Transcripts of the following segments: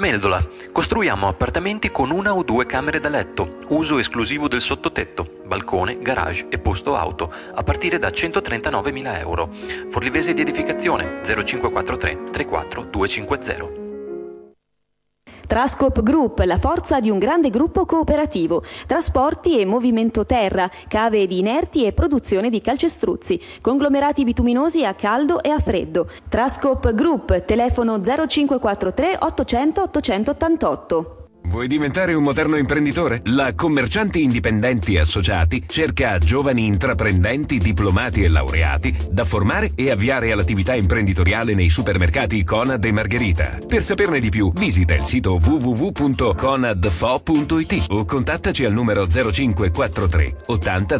Meldola. Costruiamo appartamenti con una o due camere da letto, uso esclusivo del sottotetto, balcone, garage e posto auto, a partire da 139.000 euro. Forlivese di edificazione 0543 34250. Trascop Group, la forza di un grande gruppo cooperativo, trasporti e movimento terra, cave di inerti e produzione di calcestruzzi, conglomerati bituminosi a caldo e a freddo. Trascop Group, telefono 0543 800 888. Vuoi diventare un moderno imprenditore? La Commercianti Indipendenti Associati cerca giovani intraprendenti, diplomati e laureati da formare e avviare all'attività imprenditoriale nei supermercati Conad e Margherita. Per saperne di più, visita il sito www.conadfo.it o contattaci al numero 0543 80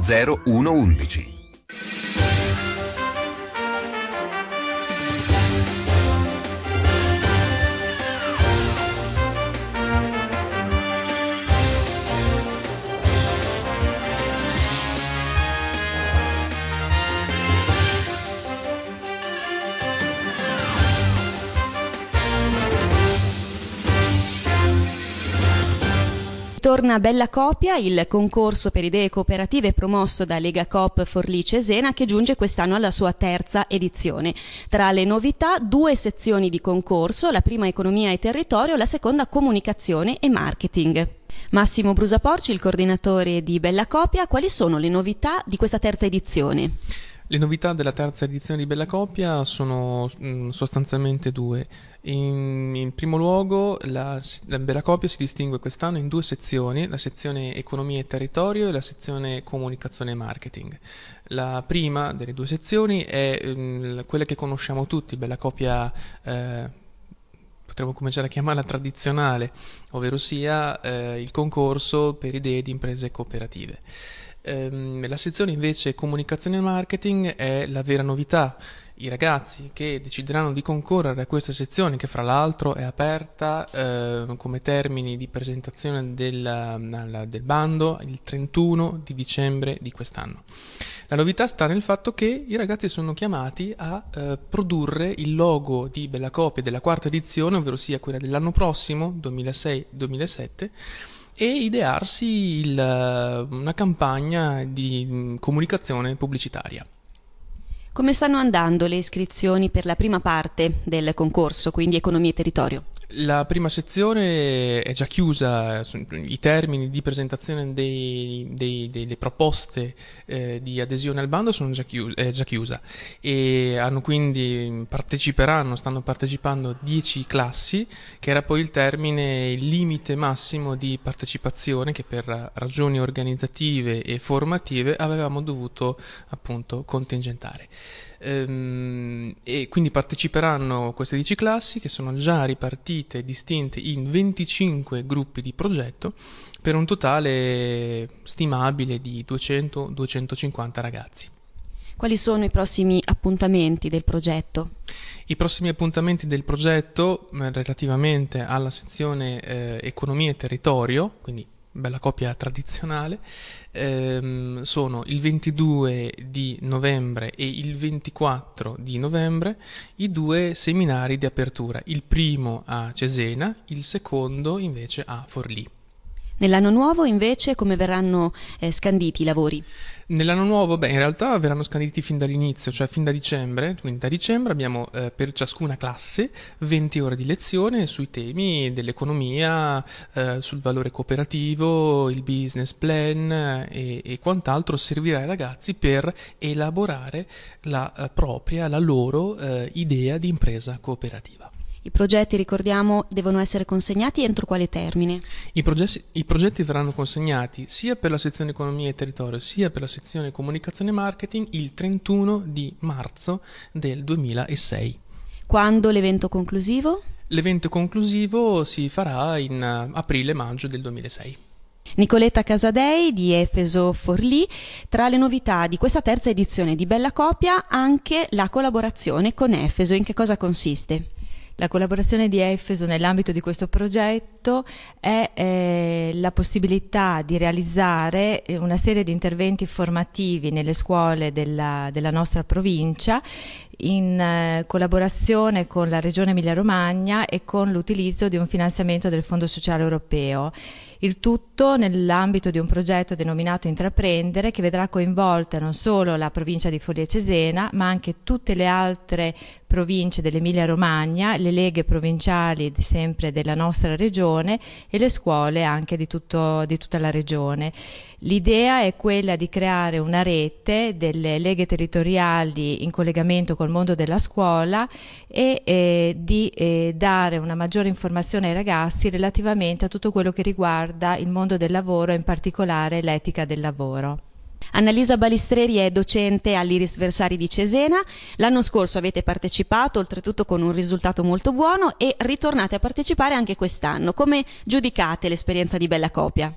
Torna Bella Copia il concorso per idee cooperative promosso da Lega Coop Forlì Cesena che giunge quest'anno alla sua terza edizione. Tra le novità due sezioni di concorso, la prima economia e territorio, la seconda comunicazione e marketing. Massimo Brusaporci, il coordinatore di Bella Copia, quali sono le novità di questa terza edizione? Le novità della terza edizione di Bella Coppia sono mm, sostanzialmente due. In, in primo luogo, la, la, Bella Coppia si distingue quest'anno in due sezioni, la sezione Economia e Territorio e la sezione Comunicazione e Marketing. La prima delle due sezioni è mh, mm, quella che conosciamo tutti, Bella Coppia. eh, potremmo cominciare a chiamarla tradizionale, ovvero sia eh, il concorso per idee di imprese cooperative. Ehm, la sezione invece comunicazione e marketing è la vera novità. I ragazzi che decideranno di concorrere a questa sezione, che fra l'altro è aperta eh, come termini di presentazione del, del bando il 31 di dicembre di quest'anno. La novità sta nel fatto che i ragazzi sono chiamati a eh, produrre il logo di Bella Copia della quarta edizione, ovvero sia quella dell'anno prossimo, 2006-2007, e idearsi il, eh, una campagna di mm, comunicazione pubblicitaria. Come stanno andando le iscrizioni per la prima parte del concorso, quindi Economia e Territorio? La prima sezione è già chiusa, i termini di presentazione dei, dei, delle proposte eh, di adesione al bando sono già, chius- è già chiusa e hanno quindi parteciperanno, stanno partecipando 10 classi, che era poi il termine, il limite massimo di partecipazione che per ragioni organizzative e formative avevamo dovuto appunto contingentare ehm, e quindi parteciperanno queste 10 classi che sono già ripartite partite distinte in 25 gruppi di progetto per un totale stimabile di 200-250 ragazzi. Quali sono i prossimi appuntamenti del progetto? I prossimi appuntamenti del progetto eh, relativamente alla sezione eh, economia e territorio, quindi bella coppia tradizionale, ehm, sono il 22 di novembre e il 24 di novembre i due seminari di apertura, il primo a Cesena, il secondo invece a Forlì. Nell'anno nuovo invece come verranno eh, scanditi i lavori? Nell'anno nuovo, beh, in realtà verranno scanditi fin dall'inizio, cioè fin da dicembre, quindi da dicembre abbiamo eh, per ciascuna classe 20 ore di lezione sui temi dell'economia, eh, sul valore cooperativo, il business plan eh, e, e, quant'altro servirà ai ragazzi per elaborare la eh, propria, la loro eh, idea di impresa cooperativa. I progetti, ricordiamo, devono essere consegnati entro quale termine? I, progetti, I progetti verranno consegnati sia per la sezione economia e territorio sia per la sezione comunicazione e marketing il 31 di marzo del 2006. Quando l'evento conclusivo? L'evento conclusivo si farà in eh, aprile-maggio del 2006. Nicoletta Casadei di Efeso Forlì, tra le novità di questa terza edizione di Bella Copia anche la collaborazione con Efeso, in che cosa consiste? La collaborazione di Efeso nell'ambito di questo progetto è eh, la possibilità di realizzare eh, una serie di interventi formativi nelle scuole della, della nostra provincia in eh, collaborazione con la Regione Emilia-Romagna e con l'utilizzo di un finanziamento del Fondo Sociale Europeo. Il tutto nell'ambito di un progetto denominato Intraprendere che vedrà coinvolta non solo la provincia di Foglia Cesena ma anche tutte le altre province dell'Emilia Romagna, le leghe provinciali sempre della nostra regione e le scuole anche di, tutto, di tutta la regione. L'idea è quella di creare una rete delle leghe territoriali in collegamento col mondo della scuola e eh, di eh, dare una maggiore informazione ai ragazzi relativamente a tutto quello che riguarda il mondo del lavoro e in particolare l'etica del lavoro. Annalisa Balistreri è docente all'Iris Versari di Cesena. L'anno scorso avete partecipato, oltretutto con un risultato molto buono, e ritornate a partecipare anche quest'anno. Come giudicate l'esperienza di Bella Copia?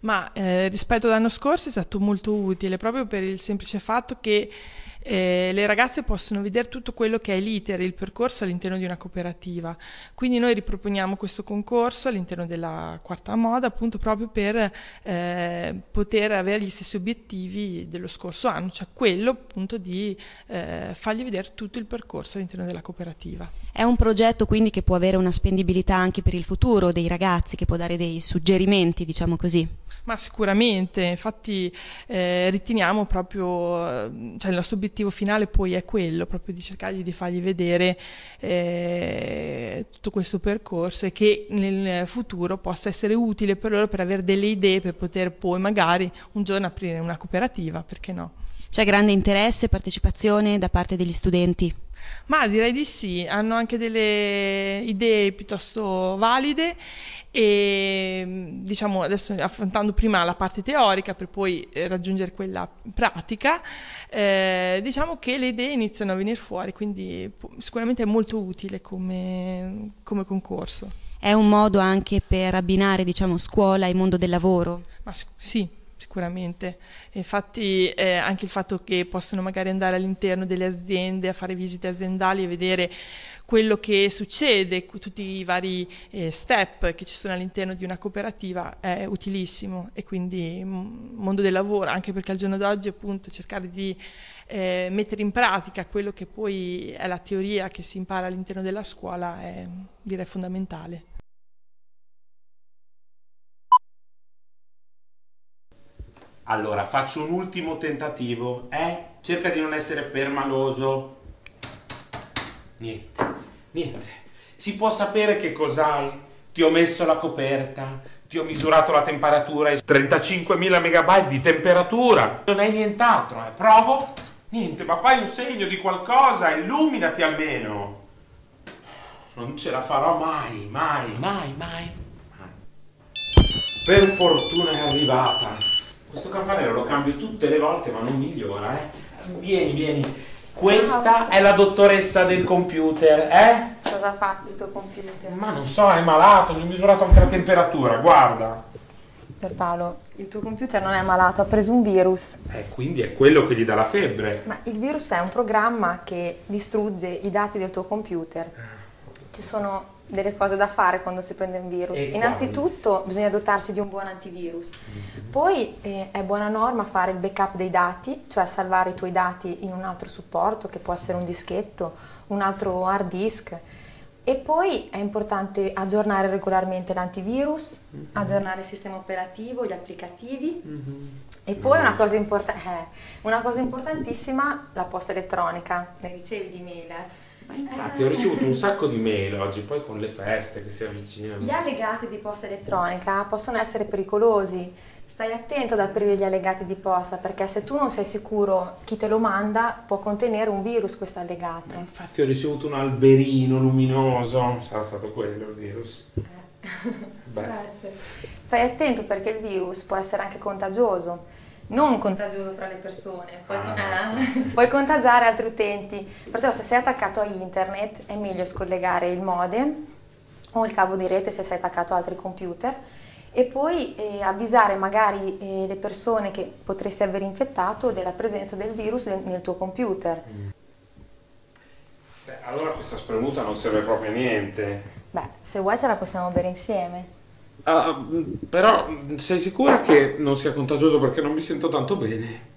Ma eh, rispetto all'anno scorso è stato molto utile proprio per il semplice fatto che eh, le ragazze possono vedere tutto quello che è l'iter, il percorso all'interno di una cooperativa. Quindi noi riproponiamo questo concorso all'interno della quarta moda appunto proprio per eh, poter avere gli stessi obiettivi dello scorso anno, cioè quello appunto di eh, fargli vedere tutto il percorso all'interno della cooperativa. È un progetto quindi che può avere una spendibilità anche per il futuro dei ragazzi, che può dare dei suggerimenti, diciamo così. Ma sicuramente, infatti eh, riteniamo proprio, cioè il nostro obiettivo l'obiettivo finale poi è quello, proprio di cercargli di fargli vedere eh, tutto questo percorso e che nel futuro possa essere utile per loro per avere delle idee per poter poi magari un giorno aprire una cooperativa, perché no? C'è grande interesse e partecipazione da parte degli studenti? Ma direi di sì, hanno anche delle idee piuttosto valide e mm, diciamo adesso affrontando prima la parte teorica per poi eh, raggiungere quella pratica, eh, diciamo che le idee iniziano a venire fuori, quindi sicuramente è molto utile come, come concorso. È un modo anche per abbinare diciamo, scuola e mondo del lavoro? Ma sì, sicuramente. Infatti eh, anche il fatto che possono magari andare all'interno delle aziende a fare visite aziendali e vedere quello che succede, tutti i vari eh, step che ci sono all'interno di una cooperativa è utilissimo e quindi mm, mondo del lavoro, anche perché al giorno d'oggi appunto cercare di eh, mettere in pratica quello che poi è la teoria che si impara all'interno della scuola è direi fondamentale. Allora, faccio un ultimo tentativo. Eh? Cerca di non essere permaloso. Niente, niente. Si può sapere che cos'hai? Ti ho messo la coperta, ti ho misurato la temperatura. 35.000 MB di temperatura. Non hai nient'altro, eh? Provo? Niente, ma fai un segno di qualcosa, illuminati almeno. Non ce la farò mai, mai, mai, mai. mai. Per fortuna è arrivata. Questo campanello lo cambio tutte le volte, ma non migliora, eh. Vieni, vieni. Questa è la dottoressa del computer, eh? Cosa ha fatto il tuo computer? Ma non so, è malato, gli ho misurato anche la temperatura, guarda. Pierpaolo, il tuo computer non è malato, ha preso un virus. Eh, quindi è quello che gli dà la febbre. Ma il virus è un programma che distrugge i dati del tuo computer. Eh. Ci sono delle cose da fare quando si prende un virus. E Innanzitutto quando? bisogna dotarsi di un buon antivirus. Mm-hmm. Poi eh, è buona norma fare il backup dei dati, cioè salvare i tuoi dati in un altro supporto che può essere un dischetto, un altro hard disk. E poi è importante aggiornare regolarmente l'antivirus, mm-hmm. aggiornare il sistema operativo, gli applicativi. Mm-hmm. E poi una cosa, import- eh, una cosa importantissima, la posta elettronica, le ricevi di mail. Eh ma infatti ho ricevuto un sacco di mail oggi, poi con le feste che si avvicinano. Gli allegati di posta elettronica possono essere pericolosi. Stai attento ad aprire gli allegati di posta perché se tu non sei sicuro chi te lo manda può contenere un virus questo allegato. Ma infatti ho ricevuto un alberino luminoso, sarà stato quello il virus. Eh. Stai attento perché il virus può essere anche contagioso non contagioso fra le persone, puoi, ah. eh, puoi, contagiare altri utenti, perciò se sei attaccato a internet è meglio scollegare il modem o il cavo di rete se sei attaccato a altri computer e poi eh, avvisare magari eh, le persone che potresti aver infettato della presenza del virus nel, nel tuo computer. Mm. Beh, allora questa spremuta non serve proprio a niente. Beh, se vuoi ce la possiamo bere insieme. Uh, però sei sicura che non sia contagioso perché non mi sento tanto bene?